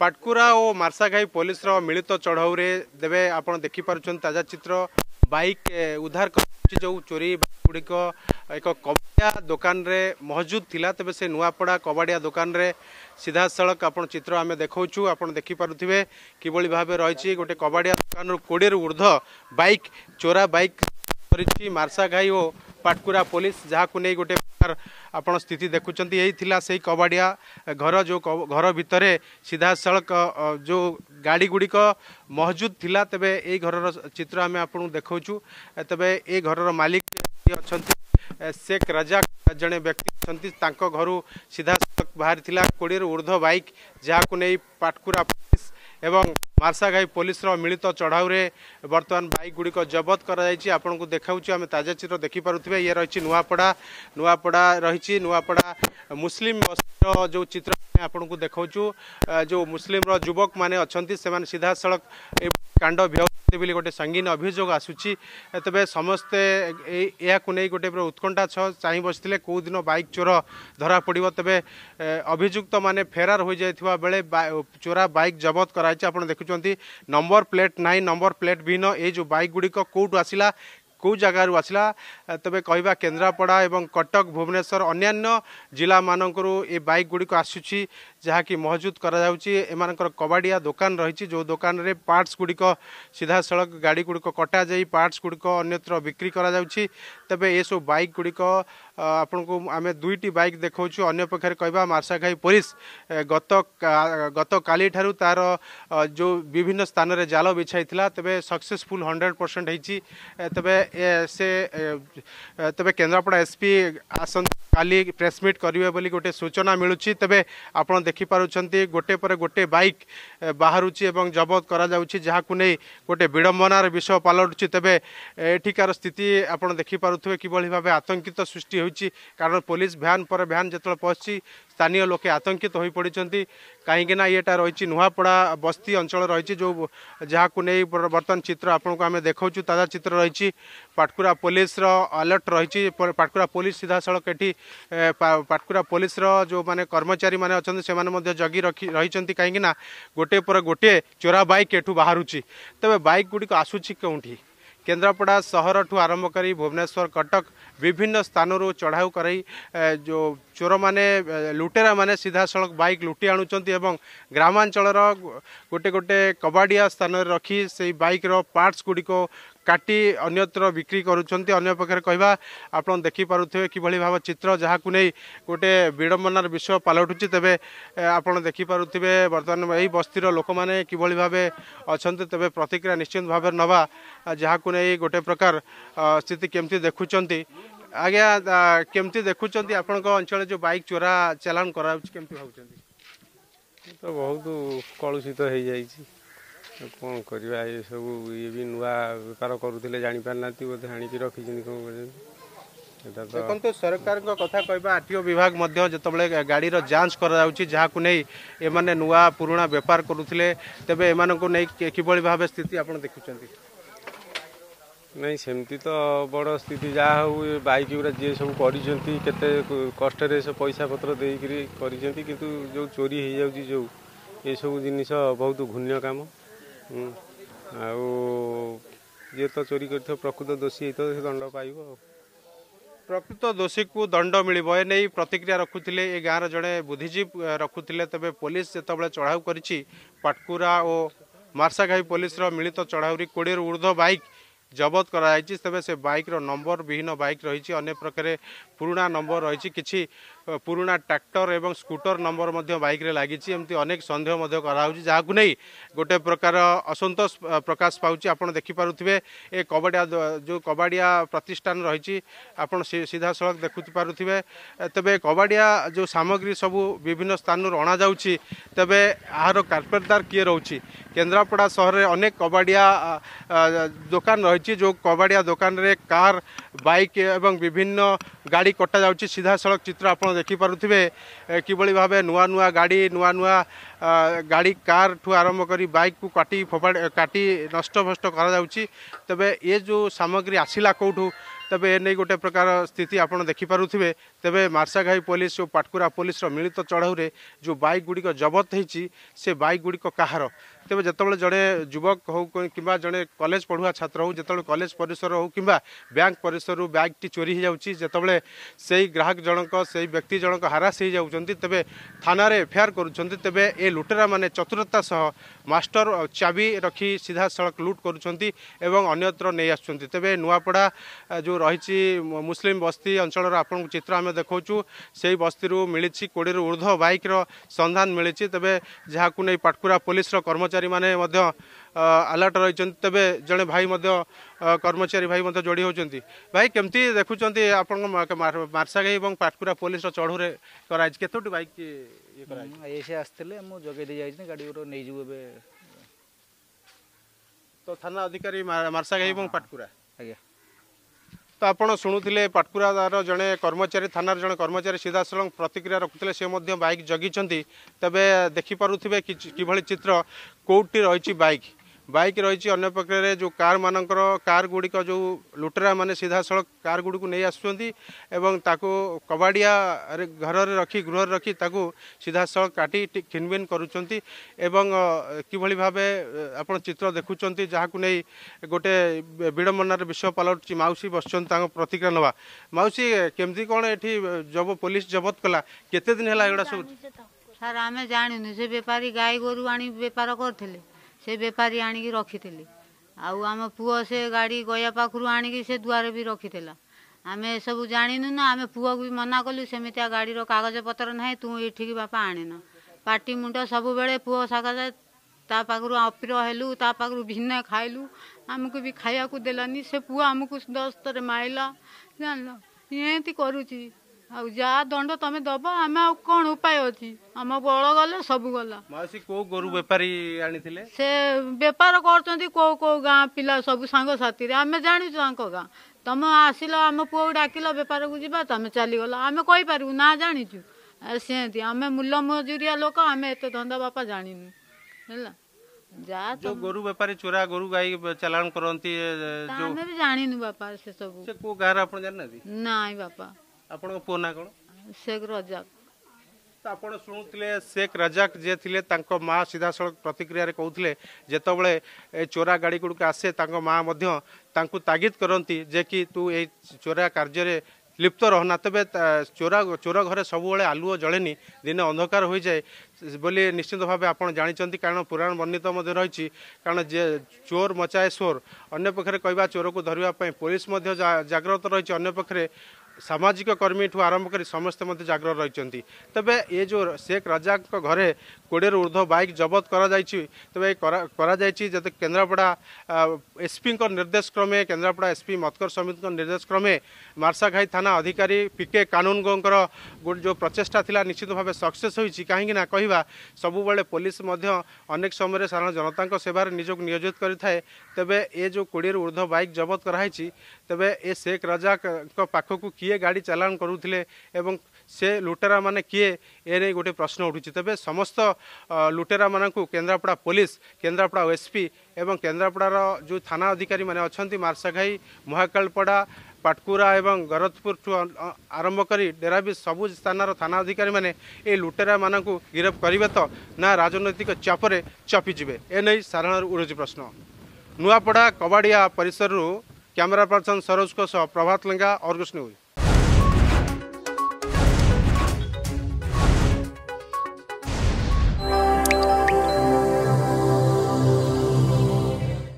ପାଟକୁରା ଓ ମାର୍ଶାଘାଇ ପୋଲିସର ମିଳିତ ଚଢ଼ଉରେ ଦେବେ ଆପଣ ଦେଖିପାରୁଛନ୍ତି ତାଜା ଚିତ୍ର ବାଇକ୍ ଉଦ୍ଧାର କରୁଛି ଯେଉଁ ଚୋରି ଗୁଡ଼ିକ ଏକ କବାଡ଼ିଆ ଦୋକାନରେ ମହଜୁଦ ଥିଲା ତେବେ ସେ ନୂଆପଡ଼ା କବାଡ଼ିଆ ଦୋକାନରେ ସିଧାସଳଖ ଆପଣ ଚିତ୍ର ଆମେ ଦେଖାଉଛୁ ଆପଣ ଦେଖିପାରୁଥିବେ କିଭଳି ଭାବେ ରହିଛି ଗୋଟେ କବାଡ଼ିଆ ଦୋକାନରୁ କୋଡ଼ିଏରୁ ଉର୍ଦ୍ଧ୍ୱ ବାଇକ୍ ଚୋରା ବାଇକ୍ କରିଛି ମାର୍ଶାଘାଇ ଓ ପାଟକୁରା ପୋଲିସ ଯାହାକୁ ନେଇ ଗୋଟେ प्रकार आप स्थित देखुं यही से कबाड़िया घर जो घर भितर सीधा सड़क जो गाड़ी गुड़िक महजूद थी तेज ये घर चित्र आम आप देखु तेरे ये घर मालिक अच्छा शेख राजा जड़े व्यक्ति घर सीधा बाहरी कोड़े ऊर्ध बैक जहाँ को नहीं पाटकुरा এবং মার্সাଘାଇ ପୋଲିସର ମିଳିତ ଚଢ଼ାଉରେ ବର୍ତ୍ତମାନ ବାଇକ୍ ଗୁଡ଼ିକ ଜବତ କରାଯାଇଛି ଆପଣଙ୍କୁ ଦେଖାଉଛୁ ଆମେ ତାଜା ଚିତ୍ର ଦେଖିପାରୁଥିବେ ଇଏ ରହିଛି ନୂଆପଡ଼ା ନୂଆପଡ଼ା ରହିଛି ନୂଆପଡ଼ା ମୁସଲିମ ବସ୍ତିର ଯେଉଁ ଚିତ୍ର ଆମେ ଆପଣଙ୍କୁ ଦେଖାଉଛୁ ଯେଉଁ ମୁସଲିମର ଯୁବକମାନେ ଅଛନ୍ତି ସେମାନେ ସିଧାସଳଖ କାଣ୍ଡ ବ୍ୟୟ ବୋଲି ଗୋଟେ ସଙ୍ଗୀନ ଅଭିଯୋଗ ଆସୁଛି ତେବେ ସମସ୍ତେ ଏହାକୁ ନେଇ ଗୋଟେ ଉତ୍କଣ୍ଠା ଚାହିଁ ବସିଥିଲେ କେଉଁଦିନ ବାଇକ୍ ଚୋର ଧରାପଡ଼ିବ ତେବେ ଅଭିଯୁକ୍ତମାନେ ଫେରାର ହୋଇଯାଇଥିବା ବେଳେ ଚୋରା ବାଇକ୍ ଜବତ କରାଯାଇଛି ଆପଣ ଦେଖୁଛନ୍ତି ନମ୍ବର ପ୍ଲେଟ୍ ନାହିଁ ନମ୍ବର ପ୍ଲେଟ୍ ବିହୀନ ଏଇ ଯେଉଁ ବାଇକ୍ ଗୁଡ଼ିକ କେଉଁଠୁ ଆସିଲା କେଉଁ ଜାଗାରୁ ଆସିଲା ତେବେ କହିବା କେନ୍ଦ୍ରାପଡ଼ା ଏବଂ କଟକ ଭୁବନେଶ୍ୱର ଅନ୍ୟାନ୍ୟ ଜିଲ୍ଲାମାନଙ୍କରୁ ଏ ବାଇକ୍ ଗୁଡ଼ିକ ଆସୁଛି जहाँकि महजूद कर कबाड़िया दुकान रही जो दोकान में पार्टस गुड़िक सीधा सड़क गाड़ी गुड़िक कटा जा पार्टस गुड़िक अन्त्र बिक्री करा तेब ये सब बैक गुड़िक आपण को आम दुईट बैक देखा अंपक्ष कह मारसाघाई पुलिस गत गत काली तार जो विभिन्न स्थान में जाल बिछाई तेज सक्सेसफुल हंड्रेड परसेंट हो तेब से तेज केन्द्रापड़ा एसपी आसन কালি প্রেসমিট করবে বলে গোটে সূচনা মিলুছি তবে আপনার দেখিপারুচ্ছেন গোটে পরে গোটে বাইক বাহুছি এবং জবত করা যাচ্ছে যা গোটে বিড়ম্বনার বিষয় পালটুছি তবে এঠিকার স্থিতি আপনার দেখিপারুবে কিভাবে ভাবে আতঙ্কিত সৃষ্টি হয়েছে কারণ পুলিশ ভ্যান পরে ভ্যান যেত পশছি স্থানীয় লোকে আতঙ্কিত হয়ে পড়ছেন কিনা ইয়েটা রয়েছে নুয়াপড়া বস্তি অঞ্চল রয়েছে যে যা বর্তমান চিত্র আপনার আমি দেখাচ্ছু তাজা চিত্র রয়েছে পাটকুরা পুলিশর আলর্ট রয়েছে পাটকুরা পুলিশ সিধাসলখ এটি পাটকুরা পুলিশর যে কর্মচারী মানে অনেক সে জগি রয়েছেন কিনা গোটে পরে গোটিয়ে চোরা বাইক এটু বাহুছি তবে বাইক গুড়ি আসুচি কেউঠি केन्द्रापड़ा सहर ठू आरंभ कर भुवनेश्वर कटक विभिन्न स्थान रू चढ़ाऊ कर जो चोर मैने लुटेरा मैंने सीधा सड़क बैक लुटी आणुच्च ग्रामांचल गोटे गोटे कबाड़िया स्थान रखी से बैक्र पार्टस गुड़िक কাটি অন্যত্র বিক্রি করছেন অন্য পক্ষে কহা আপনার দেখিপারে কিভাবে ভাব চিত্র যা গোটে বিড়ম্বনার বিষয় পালটুছি তবে আপনার দেখিপারে বর্তমান এই বস্তির লোক মানে কিভাবে ভাবে অনেক তবে প্রতিক্রিয়া নিশ্চিত ভাবে নেওয়া যা গোটে প্রকার স্থিতি কমিটি দেখুম আজ্ঞা কমিটি দেখুম আপনার অঞ্চলে যে বাইক চোরা চালান করা হচ্ছে কমিটি ভাবছেন তো বহুত কলুষিত হয়ে যাই କ'ଣ କରିବା ଏସବୁ ଇଏ ବି ନୂଆ ବେପାର କରୁଥିଲେ ଜାଣିପାରୁନାହାନ୍ତି ବୋଧେ ଆଣିକି ରଖିଛନ୍ତି କ'ଣ କରିଛନ୍ତି ଦେଖନ୍ତୁ ସରକାରଙ୍କ କଥା କହିବା ଆର୍ ଆର୍ଟିଓ ବିଭାଗ ମଧ୍ୟ ଯେତେବେଳେ ଗାଡ଼ିର ଯାଞ୍ଚ କରାଯାଉଛି ଯାହାକୁ ନେଇ ଏମାନେ ନୂଆ ପୁରୁଣା ବେପାର କରୁଥିଲେ ତେବେ ଏମାନଙ୍କୁ ନେଇ କିଭଳି ଭାବେ ସ୍ଥିତି ଆପଣ ଦେଖୁଛନ୍ତି ନାଇଁ ସେମିତି ତ ବଡ଼ ସ୍ଥିତି ଯାହା ହଉ ବାଇକ୍ ଗୁଡ଼ା ଯିଏ ସବୁ କରିଛନ୍ତି କେତେ କଷ୍ଟରେ ସେ ପଇସା ପତ୍ର ଦେଇକରି କରିଛନ୍ତି କିନ୍ତୁ ଯେଉଁ ଚୋରି ହେଇଯାଉଛି ଯେଉଁ ଏସବୁ ଜିନିଷ ବହୁତ ଘୃଣ୍ୟ କାମ ଆଉ ଯିଏ ତ ଚୋରି କରିଥିବ ପ୍ରକୃତ ଦୋଷୀ ହେଇଥିବ ସେ ଦଣ୍ଡ ପାଇବ ପ୍ରକୃତ ଦୋଷୀକୁ ଦଣ୍ଡ ମିଳିବ ଏ ନେଇ ପ୍ରତିକ୍ରିୟା ରଖୁଥିଲେ ଏ ଗାଁର ଜଣେ ବୁଦ୍ଧିଜୀବ ରଖୁଥିଲେ ତେବେ ପୋଲିସ ଯେତେବେଳେ ଚଢ଼ାଉ କରିଛି ପାଟକୁରା ଓ ମାର୍ସାଘାଇ ପୋଲିସର ମିଳିତ ଚଢ଼ାଉରେ କୋଡ଼ିଏରୁ ଉର୍ଦ୍ଧ୍ୱ ବାଇକ୍ ଜବତ କରାଯାଇଛି ତେବେ ସେ ବାଇକ୍ର ନମ୍ବର ବିହୀନ ବାଇକ୍ ରହିଛି ଅନେକ ପ୍ରକାର ପୁରୁଣା ନମ୍ବର ରହିଛି କିଛି পুরোনা ট্রাক্টর এবং স্কুটর নম্বর মধ্যে বাইকরে লাগিছে এমনি অনেক সন্দেহ মধ্যে করা হচ্ছে যা নেই গোটে প্রকার অসন্তোষ প্রকাশ পাচ্ছি আপনার দেখিপারে এ কবাডিয়া যে কবাডিয়া প্রতিষ্ঠান রয়েছে আপনার সিধাসলখ দেখুপারে তবে কবাডিয়া যে সামগ্রী সব বিভিন্ন স্থান স্থানর যাচ্ছি তবে আহার কার্পেটদার কি রয়েছে কেন্দ্রাপড়া সহরের অনেক কবাডিয়া দোকান রয়েছে যে কবাডিয়া দোকানের কার বাইক এবং বিভিন্ন গাড়ি কটা যাচ্ছে সিধাসলখ চিত্র আপনার देखिपे कि भाव नू नू गाड़ी नू नू ଗାଡ଼ି କାର୍ ଠୁ ଆରମ୍ଭ କରି ବାଇକ୍କୁ କାଟି ଫୋପାଡ଼ି କାଟି ନଷ୍ଟଭଷ୍ଟ କରାଯାଉଛି ତେବେ ଏ ଯେଉଁ ସାମଗ୍ରୀ ଆସିଲା କେଉଁଠୁ ତେବେ ଏ ନେଇ ଗୋଟେ ପ୍ରକାର ସ୍ଥିତି ଆପଣ ଦେଖିପାରୁଥିବେ ତେବେ ମାର୍ଶାଘାଇ ପୋଲିସ ଓ ପାଟକୁରା ପୋଲିସର ମିଳିତ ଚଢ଼ଉରେ ଯେଉଁ ବାଇକ୍ ଗୁଡ଼ିକ ଜବତ ହେଇଛି ସେ ବାଇକ୍ ଗୁଡ଼ିକ କାହାର ତେବେ ଯେତେବେଳେ ଜଣେ ଯୁବକ ହେଉ କିମ୍ବା ଜଣେ କଲେଜ ପଢ଼ୁଆ ଛାତ୍ର ହେଉ ଯେତେବେଳେ କଲେଜ ପରିସର ହେଉ କିମ୍ବା ବ୍ୟାଙ୍କ ପରିସରରୁ ବ୍ୟାଗ୍ଟି ଚୋରି ହୋଇଯାଉଛି ଯେତେବେଳେ ସେଇ ଗ୍ରାହକ ଜଣକ ସେଇ ବ୍ୟକ୍ତି ଜଣକ ହାରାସ ହୋଇଯାଉଛନ୍ତି ତେବେ ଥାନାରେ ଏଫଆଇଆର୍ କରୁଛନ୍ତି ତେବେ ଏ ଏହି ଲୁଟେରାମାନେ ଚତୁରତା ସହ ମାଷ୍ଟର ଚାବି ରଖି ସିଧାସଳଖ ଲୁଟ୍ କରୁଛନ୍ତି ଏବଂ ଅନ୍ୟତ୍ର ନେଇ ଆସୁଛନ୍ତି ତେବେ ନୂଆପଡ଼ା ଯେଉଁ ରହିଛି ମୁସଲିମ ବସ୍ତି ଅଞ୍ଚଳର ଆପଣଙ୍କୁ ଚିତ୍ର ଆମେ ଦେଖାଉଛୁ ସେହି ବସ୍ତିରୁ ମିଳିଛି କୋଡ଼ିଏରୁ ଉର୍ଦ୍ଧ୍ୱ ବାଇକ୍ର ସନ୍ଧାନ ମିଳିଛି ତେବେ ଯାହାକୁ ନେଇ ପାଟକୁରା ପୋଲିସର କର୍ମଚାରୀମାନେ ମଧ୍ୟ ଆଲର୍ଟ ରହିଛନ୍ତି ତେବେ ଜଣେ ଭାଇ ମଧ୍ୟ କର୍ମଚାରୀ ଭାଇ ମଧ୍ୟ ଯୋଡ଼ି ହେଉଛନ୍ତି ଭାଇ କେମିତି ଦେଖୁଛନ୍ତି ଆପଣଙ୍କ ମାର୍ଶାଘାଇ ଏବଂ ପାଟକୁରା ପୋଲିସର ଚଢ଼ୁରେ କରାଯାଇଛି କେତୋଟି ବାଇକ୍ ଇଏ କରାଯାଇଛି ଏଇସେ ଆସିଥିଲେ ମୁଁ ଯୋଗାଇ ଦେଇ ଯାଇଛି ଗାଡ଼ି ଗୋଟେ ନେଇଯିବୁ ଏବେ ତ ଥାନା ଅଧିକାରୀ ମାର୍ଶାଘାଇ ଏବଂ ପାଟକୁରା ଆଜ୍ଞା ତ ଆପଣ ଶୁଣୁଥିଲେ ପାଟକୁରାର ଜଣେ କର୍ମଚାରୀ ଥାନାର ଜଣେ କର୍ମଚାରୀ ସିଧାସଳଖ ପ୍ରତିକ୍ରିୟା ରଖୁଥିଲେ ସେ ମଧ୍ୟ ବାଇକ୍ ଜଗିଛନ୍ତି ତେବେ ଦେଖିପାରୁଥିବେ କିଭଳି ଚିତ୍ର କେଉଁଠି ରହିଛି ବାଇକ୍ बैक रही अन्य पक्षर जो कार मान कार गुड़िक जो लुटेरा मैंने सीधा साल कार गुड़ को नहीं आस कबाड़िया घर रखी गृह रखी ताकि सीधा साल काटि खिन्नभिन करुं चित्र देखुं जहाँ को नहीं गोटे विड़म्बनार विश्व पलटी मौसी बस प्रतिक्रिया ना मौसी केमती कौन एटी जब पुलिस जबत कला केत है सब सर आम जानू से बेपारी गाई गोर आनी बेपार करें ସେ ବେପାରୀ ଆଣିକି ରଖିଥିଲେ ଆଉ ଆମ ପୁଅ ସେ ଗାଡ଼ି ଗୟା ପାଖରୁ ଆଣିକି ସେ ଦୁଆରେ ବି ରଖିଥିଲା ଆମେ ଏସବୁ ଜାଣିନୁ ନା ଆମେ ପୁଅକୁ ବି ମନା କଲୁ ସେମିତିଆ ଗାଡ଼ିର କାଗଜପତ୍ର ନାହିଁ ତୁ ଏଠିକି ବାପା ଆଣିନ ପାଟି ମୁଣ୍ଡ ସବୁବେଳେ ପୁଅ ସାକାଶେ ତା ପାଖରୁ ଅପ୍ରିୟ ହେଲୁ ତା ପାଖରୁ ଭିନ୍ନ ଖାଇଲୁ ଆମକୁ ବି ଖାଇବାକୁ ଦେଲାନି ସେ ପୁଅ ଆମକୁ ଦସ୍ତରେ ମାଇଲା ଜାଣିଲ ଏମିତି କରୁଛି आउ दंड तमे दबो आमे आ उपाय अछि हम बळ गले सब गला मासी को गोरु व्यापारी सब संग साथी रे आमे जानि छांको गां तम आसिलो हम को जिबा तमे चली गलो आमे कहि पारु ना जानि से दि मूल मजुरिया लोक आमे एते धंधा बापा जानिनु हैला जो गोरु व्यापारी चोरा गोरु गाय चालान करंती ଆପଣଙ୍କ ପୁଅ ନାଁ କ'ଣ ଶେଖ ରଜାକ ଆପଣ ଶୁଣୁଥିଲେ ଶେଖ ରଜାକ ଯିଏ ଥିଲେ ତାଙ୍କ ମା ସିଧାସଳଖ ପ୍ରତିକ୍ରିୟାରେ କହୁଥିଲେ ଯେତେବେଳେ ଏ ଚୋରା ଗାଡ଼ି ଗୁଡ଼ିକ ଆସେ ତାଙ୍କ ମା ମଧ୍ୟ ତାଙ୍କୁ ତାଗିଦ କରନ୍ତି ଯେ କି ତୁ ଏଇ ଚୋରା କାର୍ଯ୍ୟରେ ଲିପ୍ତ ରହନା ତେବେ ଚୋରା ଚୋର ଘରେ ସବୁବେଳେ ଆଲୁଅ ଜଳେନି ଦିନେ ଅନ୍ଧକାର ହୋଇଯାଏ ବୋଲି ନିଶ୍ଚିନ୍ତ ଭାବେ ଆପଣ ଜାଣିଛନ୍ତି କାରଣ ପୁରାଣ ବର୍ଣ୍ଣିତ ମଧ୍ୟ ରହିଛି କାରଣ ଯେ ଚୋର ମଚାଏ ସୋର ଅନ୍ୟପକ୍ଷରେ କହିବା ଚୋରକୁ ଧରିବା ପାଇଁ ପୋଲିସ ମଧ୍ୟ ଜାଗ୍ରତ ରହିଛି ଅନ୍ୟପକ୍ଷରେ ସାମାଜିକ କର୍ମୀଠୁ ଆରମ୍ଭ କରି ସମସ୍ତେ ମଧ୍ୟ ଜାଗ୍ରତ ରହିଛନ୍ତି ତେବେ ଏ ଯେଉଁ ଶେଖ୍ ରାଜାଙ୍କ ଘରେ କୋଡ଼ିଏରୁ ଉର୍ଦ୍ଧ୍ୱ ବାଇକ୍ ଜବତ କରାଯାଇଛି ତେବେ କରାଯାଇଛି ଯେତେ କେନ୍ଦ୍ରାପଡ଼ା ଏସ୍ପିଙ୍କ ନିର୍ଦ୍ଦେଶ କ୍ରମେ କେନ୍ଦ୍ରାପଡ଼ା ଏସ୍ପି ମତକର ସମିତିଙ୍କ ନିର୍ଦ୍ଦେଶ କ୍ରମେ ମାର୍ସାଘାଇ ଥାନା ଅଧିକାରୀ ପି କେ କାନୁନଗୋଙ୍କର ଯେଉଁ ପ୍ରଚେଷ୍ଟା ଥିଲା ନିଶ୍ଚିତ ଭାବେ ସକ୍ସେସ୍ ହୋଇଛି କାହିଁକିନା କହିବା ସବୁବେଳେ ପୋଲିସ ମଧ୍ୟ ଅନେକ ସମୟରେ ସାଧାରଣ ଜନତାଙ୍କ ସେବାରେ ନିଜକୁ ନିୟୋଜିତ କରିଥାଏ ତେବେ ଏ ଯେଉଁ କୋଡ଼ିଏରୁ ଉର୍ଦ୍ଧ୍ୱ ବାଇକ୍ ଜବତ କରାହେଇଛି ତେବେ ଏ ଶେଖ୍ ରାଜାଙ୍କ ପାଖକୁ କି କିଏ ଗାଡ଼ି ଚାଲାଣ କରୁଥିଲେ ଏବଂ ସେ ଲୁଟେରାମାନେ କିଏ ଏ ନେଇ ଗୋଟେ ପ୍ରଶ୍ନ ଉଠୁଛି ତେବେ ସମସ୍ତ ଲୁଟେରାମାନଙ୍କୁ କେନ୍ଦ୍ରାପଡ଼ା ପୋଲିସ କେନ୍ଦ୍ରାପଡ଼ା ଓଏସ୍ପି ଏବଂ କେନ୍ଦ୍ରାପଡ଼ାର ଯେଉଁ ଥାନା ଅଧିକାରୀମାନେ ଅଛନ୍ତି ମାର୍ଶାଘାଇ ମହାକାଳପଡ଼ା ପାଟକୁରା ଏବଂ ଗରଦପୁରଠୁ ଆରମ୍ଭ କରି ଡେରାବି ସବୁ ସ୍ଥାନର ଥାନା ଅଧିକାରୀମାନେ ଏଇ ଲୁଟେରାମାନଙ୍କୁ ଗିରଫ କରିବେ ତ ନା ରାଜନୈତିକ ଚାପରେ ଚପିଯିବେ ଏ ନେଇ ସାଧାରଣରେ ଉଡ଼ୁଛି ପ୍ରଶ୍ନ ନୂଆପଡ଼ା କବାଡ଼ିଆ ପରିସରରୁ କ୍ୟାମେରା ପର୍ସନ୍ ସରୋଜଙ୍କ ସହ ପ୍ରଭାତ ଲେଙ୍ଗା ଅର୍ଗସ୍ ନ୍ୟୁଜ୍